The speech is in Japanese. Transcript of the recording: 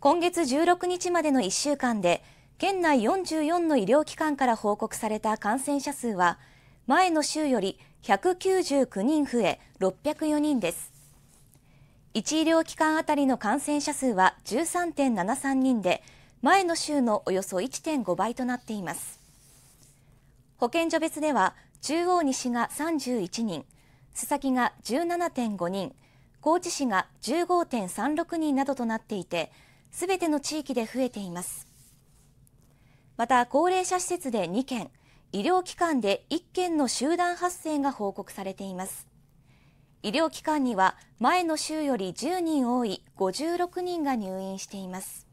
今月16日までの1週間で県内44の医療機関から報告された感染者数は前の週より199人増え604人です1医療機関あたりの感染者数は13.73人で前の週のおよそ1.5倍となっています保健所別では中央西が31人須崎が17.5人高知市が15.36人などとなっていてすべての地域で増えていますまた高齢者施設で2件医療機関で1件の集団発生が報告されています医療機関には前の週より10人多い56人が入院しています